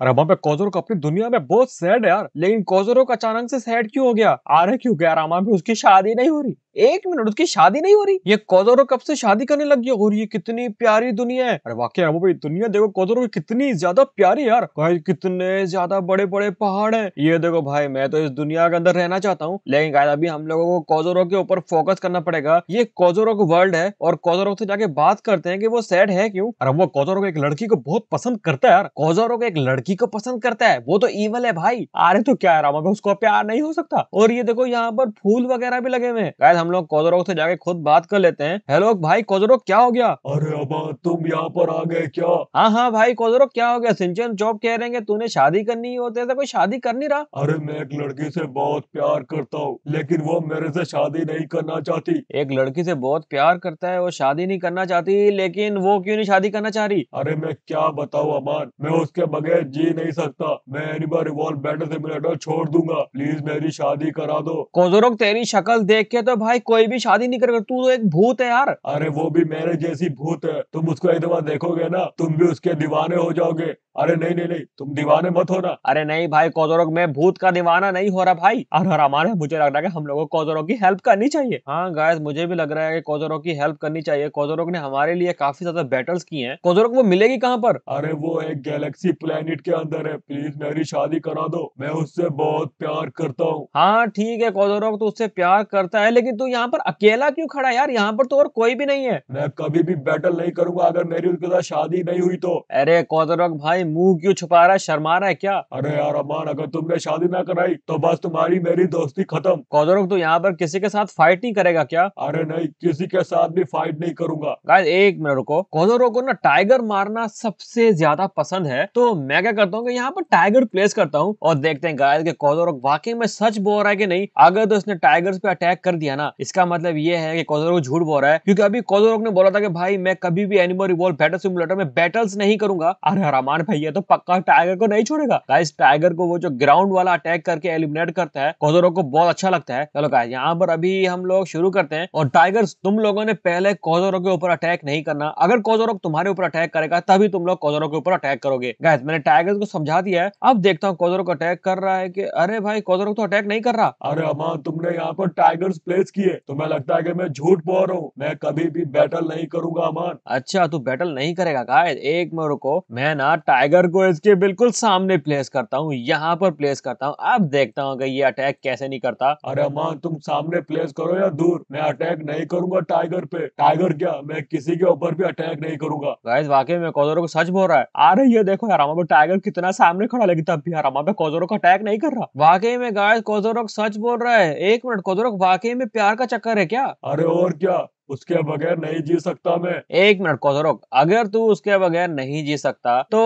और अब पे का अपनी दुनिया में बहुत सैड है यार लेकिन कोजोरो का अचानक से सैड क्यों हो गया आ रहे क्यों गया रामा भी उसकी शादी नहीं हो रही एक मिनट उसकी शादी नहीं हो रही ये कोजोरो कब से शादी करने लग गया और ये कितनी प्यारी दुनिया है अरे वाकई अब भाई दुनिया देखो कोजोरो कितनी ज्यादा प्यारी यार भाई कितने ज्यादा बड़े बड़े पहाड़ हैं ये देखो भाई मैं तो इस दुनिया के अंदर रहना चाहता हूँ लेकिन गाय अभी हम लोगों को कोजोरो के ऊपर फोकस करना पड़ेगा ये कोजोरो वर्ल्ड है और कोजोरो से जाके बात करते हैं की वो सैड है क्यूँ अरे वो कोजोरो एक लड़की को बहुत पसंद करता है यार कोजोरो एक लड़की को पसंद करता है वो तो ईवल है भाई अरे तो क्या है उसको प्यार नहीं हो सकता और ये देखो यहाँ पर फूल वगैरह भी लगे हुए हैं हम लोग कोजरोग से जाके खुद बात कर लेते हैं हेलो भाई कोजरोग क्या हो गया अरे अब तुम यहाँ पर आ गए क्या हाँ हाँ भाई कोजरोग क्या हो गया सिंचन चौप कह रहे हैं तूने शादी करनी होते कोई शादी कर नहीं रहा अरे मैं एक लड़की से बहुत प्यार करता हूँ लेकिन वो मेरे से शादी नहीं करना चाहती एक लड़की से बहुत प्यार करता है वो शादी नहीं करना चाहती लेकिन वो क्यों नहीं शादी करना चाह रही अरे मैं क्या बताऊँ अमान मैं उसके बगैर जी नहीं सकता मैं बार रिवॉल्व बैटर मिला छोड़ दूंगा प्लीज मेरी शादी करा दो कोजरोक तेरी शक्ल देख के तो भाई भाई कोई भी शादी नहीं करेगा तू तो एक भूत है यार अरे वो भी मेरे जैसी भूत है तुम उसको एक दफा देखोगे ना तुम भी उसके दीवाने हो जाओगे अरे नहीं नहीं नहीं तुम दीवाने मत होना अरे नहीं भाई कौजोरोग में भूत का दीवाना नहीं हो रहा भाई और हमारे मुझे लग रहा है कि हम लोगों को कौजोरोग की हेल्प करनी चाहिए हाँ गाय मुझे भी लग रहा है कि कौजोरोग की हेल्प करनी चाहिए कौजोरोग ने हमारे लिए काफी ज्यादा बैटल्स की हैं कौजोरोग वो मिलेगी कहाँ पर अरे वो एक गैलेक्सी प्लेनेट के अंदर है प्लीज मेरी शादी करा दो मैं उससे बहुत प्यार करता हूँ हाँ ठीक है कौजोरोग तो उससे प्यार करता है लेकिन तू यहाँ पर अकेला क्यों खड़ा यार यहाँ पर तो और कोई भी नहीं है मैं कभी भी बैटल नहीं करूंगा अगर मेरी उसके साथ शादी नहीं हुई तो अरे कोजोरोग भाई मुंह क्यों छुपा रहा है शर्मा रहा है क्या अरे यार अमान अगर तुमने शादी ना कराई तो बस तुम्हारी मेरी दोस्ती खत्म कौदरुख तो यहाँ पर किसी के साथ फाइट नहीं करेगा क्या अरे नहीं किसी के साथ भी फाइट नहीं करूंगा गाइस एक मिनट रुको कौदरुख को ना टाइगर मारना सबसे ज्यादा पसंद है तो मैं क्या करता हूँ यहाँ पर टाइगर प्लेस करता हूँ और देखते हैं गाइस के कौदरुक वाकई में सच बोल रहा है की नहीं अगर तो उसने टाइगर पे अटैक कर दिया ना इसका मतलब ये है की कौदरुख झूठ बोल रहा है क्योंकि अभी कौदरुक ने बोला था की भाई मैं कभी भी एनिमल रिवॉल्व बैटल सिमुलेटर में बैटल्स नहीं करूंगा अरे रमान भैया तो पक्का टाइगर को नहीं छोड़ेगा गाइस टाइगर को वो जो ग्राउंड वाला अटैक करके एलिमिनेट करता है कोदोरो को बहुत अच्छा लगता है चलो गाइस यहाँ पर अभी हम लोग शुरू करते हैं और टाइगर तुम लोगों ने पहले कोदोरो के ऊपर अटैक नहीं करना अगर कोदोरो तुम्हारे ऊपर अटैक करेगा तभी तुम लोग कोदोरो के ऊपर अटैक करोगे गाइस मैंने टाइगर को समझा दिया है अब देखता हूँ कोदोरो को अटैक कर रहा है की अरे भाई कोदोरो तो अटैक नहीं कर रहा अरे अमां तुमने यहाँ पर टाइगर प्लेस किए तुम्हें लगता है की मैं झूठ बोल रहा हूँ मैं कभी भी बैटल नहीं करूंगा अमान अच्छा तू बैटल नहीं करेगा गाय एक में रुको मैं ना टाइगर को इसके बिल्कुल सामने प्लेस करता हूँ यहाँ पर प्लेस करता हूँ अब देखता हूँ ये अटैक कैसे नहीं करता अरे मां तुम सामने प्लेस करो या दूर मैं अटैक नहीं करूंगा टाइगर पे टाइगर क्या मैं किसी के ऊपर भी अटैक नहीं करूंगा गाइस वाकई में कोजोरो को सच बोल रहा है अरे ये देखो हरामा पे टाइगर कितना सामने खड़ा लेकिन तब भी हरामा पे कोजोरो को अटैक नहीं कर रहा वाकई में गाय कोजोरो सच बोल रहा है एक मिनट कोजोरो वाकई में प्यार का चक्कर है क्या अरे और क्या उसके बगैर नहीं जी सकता मैं एक मिनट को अगर तू उसके बगैर नहीं जी सकता तो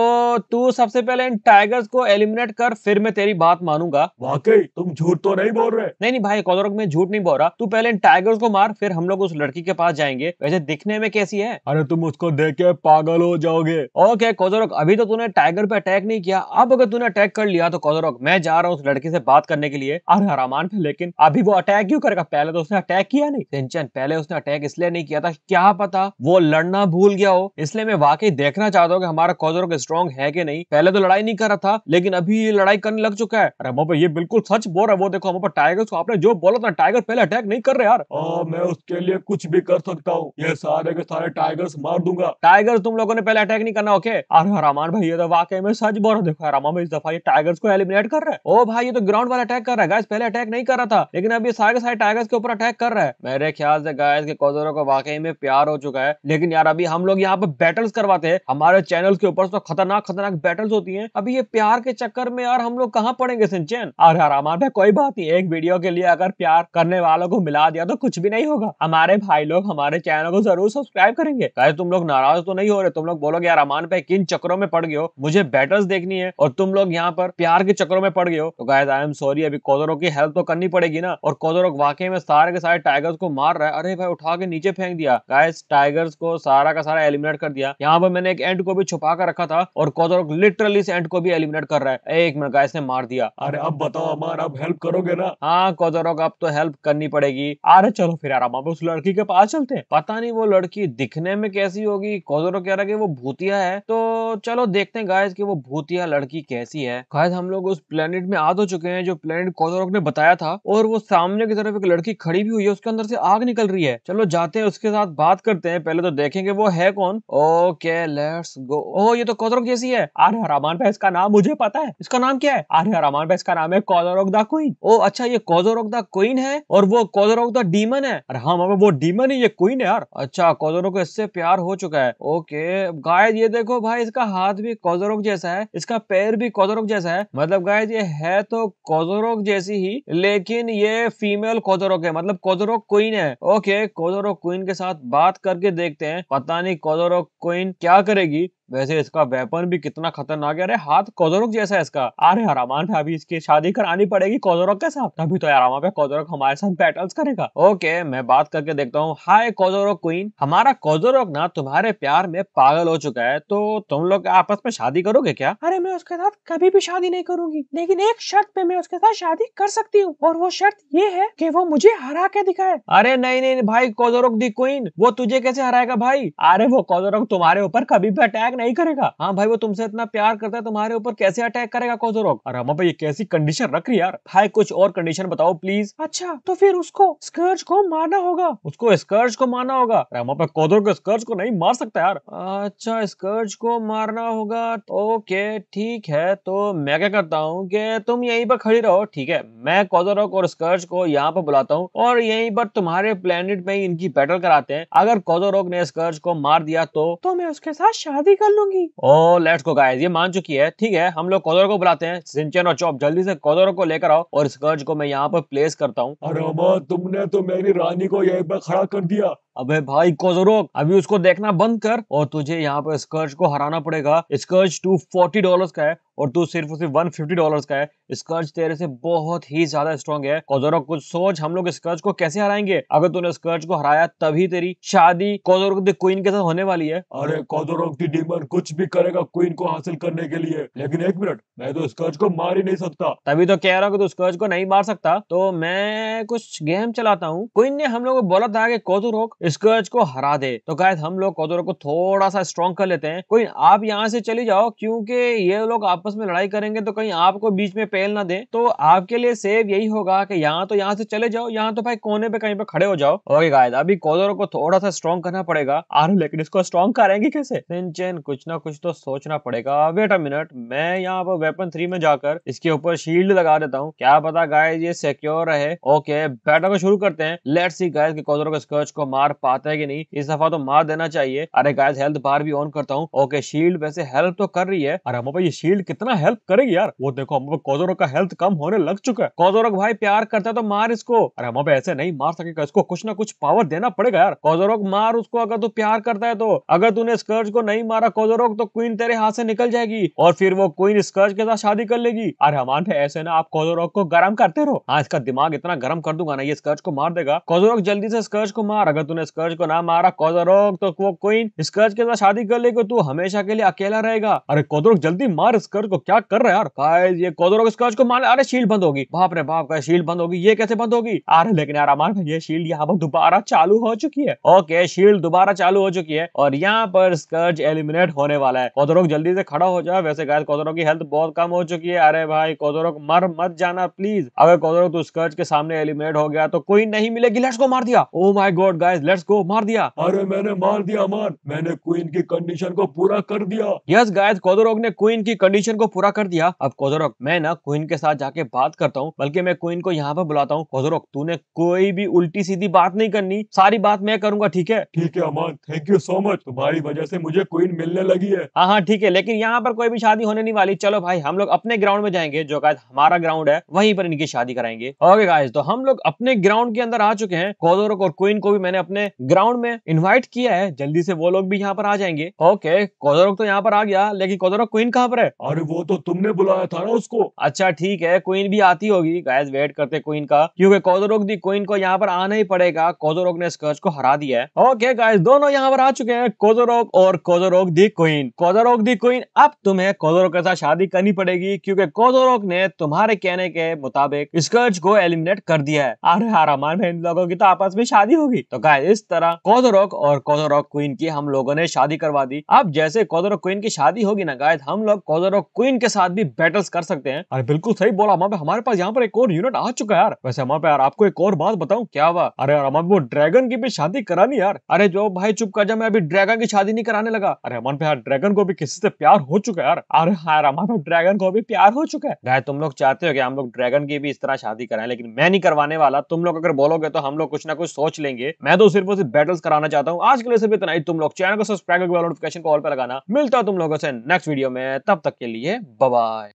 तू सबसे पहले इन टाइगर्स को एलिमिनेट कर फिर मैं तेरी बात मानूंगा वाकई तुम झूठ तो नहीं बोल रहे नहीं नहीं भाई कौदरोक मैं झूठ नहीं बोल रहा तू पहले इन टाइगर्स को मार फिर हम लोग उस लड़की के पास जाएंगे वैसे दिखने में कैसी है अरे तुम उसको देख के पागल हो जाओगे ओके कौदरोक अभी तो तूने टाइगर पे अटैक नहीं किया अब अगर तूने अटैक कर लिया तो कौदरोक मैं जा रहा हूँ उस लड़की से बात करने के लिए अरे हरामान लेकिन अभी वो अटैक क्यों करेगा पहले तो उसने अटैक किया नहीं टेंशन पहले उसने अटैक इसलिए नहीं किया था क्या पता वो लड़ना भूल गया हो इसलिए मैं वाकई देखना चाहता हूँ कि हमारा कोजरोक स्ट्रॉन्ग है कि नहीं पहले तो लड़ाई नहीं कर रहा था लेकिन अभी ये लड़ाई करने लग चुका है अरे मोबाइल ये बिल्कुल सच बोल रहा है वो देखो हमारे टाइगर को आपने जो बोला था टाइगर पहले अटैक नहीं कर रहे यार मैं उसके लिए कुछ भी कर सकता हूँ ये सारे के सारे टाइगर्स मार दूंगा टाइगर तुम लोगों ने पहले अटैक नहीं करना ओके अरे हरामान भाई ये तो वाकई में सच बोल रहा देखो हरामान भाई इस दफा ये टाइगर्स को एलिमिनेट कर रहे हैं ओ भाई ये तो ग्राउंड वाला अटैक कर रहा है गाइस पहले अटैक नहीं कर रहा था लेकिन अब ये सारे के सारे टाइगर्स के ऊपर अटैक कर रहा है मेरे ख्याल से गाइस के कोजर दोनों को वाकई में प्यार हो चुका है लेकिन यार अभी हम लोग यहाँ पे बैटल्स करवाते हैं हमारे चैनल के ऊपर तो खतरनाक खतरनाक बैटल्स होती है अभी ये प्यार के चक्कर में यार हम लोग कहाँ पड़ेंगे सिंचैन अरे यार हमारे भाई कोई बात नहीं एक वीडियो के लिए अगर प्यार करने वालों को मिला दिया तो कुछ भी नहीं होगा हमारे भाई लोग हमारे चैनल को जरूर सब्सक्राइब करेंगे कहे तुम लोग नाराज तो नहीं हो रहे तुम लोग बोलोगे यार अमान भाई किन चक्रों में पड़ गयो मुझे बैटल्स देखनी है और तुम लोग यहाँ पर प्यार के चक्रों में पड़ गयो तो गायज आई एम सॉरी अभी कोदरों की हेल्प तो करनी पड़ेगी ना और कोदरों वाकई में सारे के सारे टाइगर्स को मार रहा है अरे भाई उठा के के नीचे फेंक दिया गायस टाइगर्स को सारा का सारा एलिमिनेट कर दिया यहाँ पर मैंने एक एंट को भी छुपा कर रखा था और कौतर लिटरली इस एंट को भी एलिमिनेट कर रहा है एक मिनट गायस ने मार दिया अरे अब बताओ अमर अब हेल्प करोगे ना हाँ कौतर अब तो हेल्प करनी पड़ेगी अरे चलो फिर आराम उस लड़की के पास चलते पता नहीं वो लड़की दिखने में कैसी होगी कौदरक कह रहा है वो भूतिया है तो चलो देखते हैं गायस की वो भूतिया लड़की कैसी है गायस हम लोग उस प्लेनेट में आ तो चुके हैं जो प्लेनेट कौदरक ने बताया था और वो सामने की तरफ एक लड़की खड़ी भी हुई है उसके अंदर से आग निकल रही है चलो जाते हैं उसके साथ बात करते हैं पहले तो देखेंगे वो है कौन ओके लेट्स गो ओह ये तो कोदरोक जैसी है आर्य रहमान भाई इसका नाम मुझे पता है इसका नाम क्या है आर्य रहमान भाई इसका नाम है कोदरोक द क्वीन ओ अच्छा ये कोदरोक द क्वीन है और वो कोदरोक द डीमन है अरे हाँ मगर वो डीमन है ये क्वीन है यार अच्छा कोदरोक को इससे प्यार हो चुका है ओके गाय ये देखो भाई इसका हाथ भी कोदरोक जैसा है इसका पैर भी कोदरोक जैसा है मतलब गाय ये है तो कोदरोक जैसी ही लेकिन ये फीमेल कोदरोक है मतलब कोदरोक क्वीन है ओके कोदरोक कोदोरो क्वीन के साथ बात करके देखते हैं पता नहीं कोदोरो क्वीन क्या करेगी वैसे इसका वेपन भी कितना खतरनाक है अरे हाथ कोजरोक जैसा है इसका अरे हरामान पे अभी इसकी शादी करानी पड़ेगी कोजोरक के साथ तभी तो आराम पे कोजरोक हमारे साथ बैटल्स करेगा ओके मैं बात करके देखता हूँ हाय कोजरोक क्वीन हमारा कोजरोक ना तुम्हारे प्यार में पागल हो चुका है तो तुम लोग आपस में शादी करोगे क्या अरे मैं उसके साथ कभी भी शादी नहीं करूंगी लेकिन एक शर्त पे मैं उसके साथ शादी कर सकती हूँ और वो शर्त ये है की वो मुझे हरा के दिखाए अरे नहीं नहीं भाई कोजरोक दी क्वीन वो तुझे कैसे हराएगा भाई अरे वो कोजरोक तुम्हारे ऊपर कभी भी अटैक अटैक नहीं करेगा हाँ भाई वो तुमसे इतना प्यार करता है तुम्हारे ऊपर कैसे अटैक करेगा कोजोरॉक अरे हम भाई कैसी कंडीशन रख रही यार भाई कुछ और कंडीशन बताओ प्लीज अच्छा तो फिर उसको स्कर्ज को मारना होगा उसको स्कर्ज को मारना होगा अरे हम भाई कोजोरॉक स्कर्ज को नहीं मार सकता यार अच्छा स्कर्ज को मारना होगा तो ओके ठीक है तो मैं क्या करता हूँ कि तुम यहीं पर खड़ी रहो ठीक है मैं कोजोरॉक और स्कर्ज को यहाँ पर बुलाता हूँ और यहीं पर तुम्हारे प्लेनेट में इनकी बैटल कराते हैं अगर कोजोरॉक ने स्कर्ज को मार दिया तो तो मैं उसके साथ शादी कर कर लूंगी ओ लेट्स गो गाइस ये मान चुकी है ठीक है हम लोग कोदर को बुलाते हैं सिंचन और चौप जल्दी से कोदर को लेकर आओ और स्कर्ज को मैं यहाँ पर प्लेस करता हूँ अरे तुमने तो मेरी रानी को यहीं पर खड़ा कर दिया अबे भाई को रोक अभी उसको देखना बंद कर और तुझे यहाँ पर स्कर्च को हराना पड़ेगा स्कर्च टू फोर्टी डॉलर का है और तू सिर्फ उसे वन फिफ्टी डॉलर का है स्कर्च तेरे से बहुत ही ज्यादा स्ट्रॉन्ग है कोजोरो कुछ सोच हम लोग स्कर्च को कैसे हराएंगे अगर तूने स्कर्च को हराया तभी तेरी शादी कोजोरो द क्वीन के साथ होने वाली है अरे कोजोरो की डीमन कुछ भी करेगा क्वीन को हासिल करने के लिए लेकिन एक मिनट मैं तो स्कर्च को मार ही नहीं सकता तभी तो कह रहा हूँ तू स्कर्च को नहीं मार सकता तो मैं कुछ गेम चलाता हूँ क्वीन ने हम लोग को बोला था कि कोजोरोक स्कर्च को हरा दे तो गायद हम लोग कोदोरो को थोड़ा सा स्ट्रॉन्ग कर लेते हैं कोई आप यहाँ से चली जाओ क्योंकि ये लोग आपस में लड़ाई करेंगे तो कहीं आपको बीच में पहल ना दे तो आपके लिए सेव यही होगा कि यहाँ तो यहाँ से चले जाओ यहाँ तो भाई कोने पे कहीं पे खड़े हो जाओ ओके गायद अभी कोदोरो को थोड़ा सा स्ट्रॉन्ग करना पड़ेगा आर लेकिन इसको स्ट्रॉन्ग करेंगे कैसे सिंचन कुछ ना कुछ तो सोचना पड़ेगा वेट अ मिनट मैं यहाँ पर वेपन थ्री में जाकर इसके ऊपर शील्ड लगा देता हूँ क्या पता गाय ये सिक्योर रहे ओके बैटर को शुरू करते हैं लेट सी गाय के कोदोरो को स्कर्च को मार पाता है कि नहीं इस दफा तो मार देना चाहिए अरे गाइस हेल्थ बार भी ऑन करता हूँ ओके शील्ड वैसे हेल्प तो कर रही है अरे अम्मा ये शील्ड कितना हेल्प करेगी यार वो देखो हम कोजोरो का हेल्थ कम होने लग चुका है कोजोरो भाई प्यार करता है तो मार इसको अरे हम ऐसे नहीं मार सकेगा इसको कुछ ना कुछ पावर देना पड़ेगा यार कोजोरोक मार उसको अगर तू प्यार करता है तो अगर तूने स्कर्ज को नहीं मारा कोजोरोक तो क्वीन तेरे हाथ से निकल जाएगी और फिर वो क्वीन स्कर्ज के साथ शादी कर लेगी अरे हमान ऐसे ना आप कोजोरोक को गर्म करते रहो हाँ इसका दिमाग इतना गर्म कर दूंगा ना ये स्कर्ज को मार देगा कोजोरोक जल्दी से स्कर्ज को मार अगर तूने स्कर्ज को ना मारा कोदरोक तो वो क्वीन स्कर्ज के साथ शादी कर लेगी तू हमेशा के लिए अकेला रहेगा अरे कोदरोक जल्दी मार स्कर्ज को क्या कर रहा है यार ये कोदरोक स्कर्ज को मार अरे शील्ड बंद होगी बाप रे बाप का शील्ड बंद होगी ये कैसे बंद होगी अरे लेकिन यार अमान ये शील्ड यहाँ पर दोबारा चालू हो चुकी है ओके शील्ड दोबारा चालू हो चुकी है और यहाँ पर स्कर्ज एलिमिनेट होने वाला है कोदरोक जल्दी से खड़ा हो जाए वैसे गाय कोदरोक की हेल्थ बहुत कम हो चुकी है अरे भाई कोदरोक मर मत जाना प्लीज अगर कोदरोक तू स्कर्ज के सामने एलिमिनेट हो गया तो कोई नहीं मिलेगी लेट्स को मार दिया oh my God guys let's go मार दिया अरे मैंने मार दिया मार मैंने क्वीन की कंडीशन को पूरा कर दिया यस गायस कोदोरोग ने क्वीन की कंडीशन को पूरा कर दिया अब कोदोरोग मैं ना क्वीन के साथ जाके बात करता हूँ बल्कि मैं क्वीन को यहाँ पर बुलाता हूँ कोदोरोग तूने कोई भी उल्टी सीधी बात नहीं करनी सारी बात मैं करूंगा ठीक है ठीक है Aman thank you so much तुम्हारी वजह से मुझे क्वीन मिलने लगी है हाँ हाँ ठीक है लेकिन यहाँ पर कोई भी शादी होने नहीं वाली चलो भाई हम लोग अपने ग्राउंड में जाएंगे जो गाय हमारा ग्राउंड है वहीं पर इनकी शादी कराएंगे ओके गाइस तो हम लोग अपने ग्राउंड के अंदर आ चुके हैं कोदोरोग और क्वीन को भी मैंने अपने हमने ग्राउंड में इनवाइट किया है जल्दी से वो लोग भी यहाँ पर आ जाएंगे ओके कोजरोक तो यहाँ पर आ गया लेकिन कोजरोक क्वीन कहाँ पर है अरे वो तो तुमने बुलाया था ना उसको अच्छा ठीक है क्वीन भी आती होगी गैस वेट करते क्वीन का क्योंकि कोदरोक दी क्वीन को यहाँ पर आना ही पड़ेगा कोदरोक ने स्कर्च को हरा दिया है ओके गाइस दोनों यहाँ पर आ चुके हैं कोदरोक और कोदरोक दी क्वीन कोदरोक दी क्वीन अब तुम्हें कोदरोक के साथ शादी करनी पड़ेगी क्योंकि कोदरोक ने तुम्हारे कहने के मुताबिक स्कर्च को एलिमिनेट कर दिया है अरे हरा मान इन लोगों की तो आपस में शादी होगी तो गाय इस तरह कोदोरॉक और कोदोरॉक क्वीन की हम लोगों ने शादी करवा दी अब जैसे कोदोरॉक क्वीन की शादी होगी ना गायद हम लोग कोदोरॉक क्वीन के साथ भी बैटल्स कर सकते हैं अरे बिल्कुल सही बोला अमा हमारे पास यहाँ पर एक और यूनिट आ चुका है यार वैसे अमा यार आपको एक और बात बताऊँ क्या हुआ अरे यार अमा वो ड्रैगन की भी शादी करानी यार अरे जो भाई चुप कर जा मैं अभी ड्रैगन की शादी नहीं कराने लगा अरे अमन पे यार ड्रैगन को भी किसी से प्यार हो चुका है यार अरे हाँ यार अमा पे ड्रैगन को भी प्यार हो चुका है गाय तुम लोग चाहते हो कि हम लोग ड्रैगन की भी इस तरह शादी कराएं लेकिन मैं नहीं करवाने वाला तुम लोग अगर बोलोगे तो हम लोग कुछ ना कुछ सोच लेंगे मैं तो सिर्फ और सिर्फ बैटल्स कराना चाहता हूँ आज के लिए सिर्फ इतना ही तुम लोग चैनल को सब्सक्राइब करके नोटिफिकेशन कॉल पर लगाना मिलता है तुम लोगों से नेक्स्ट वीडियो में तब तक के लिए बाय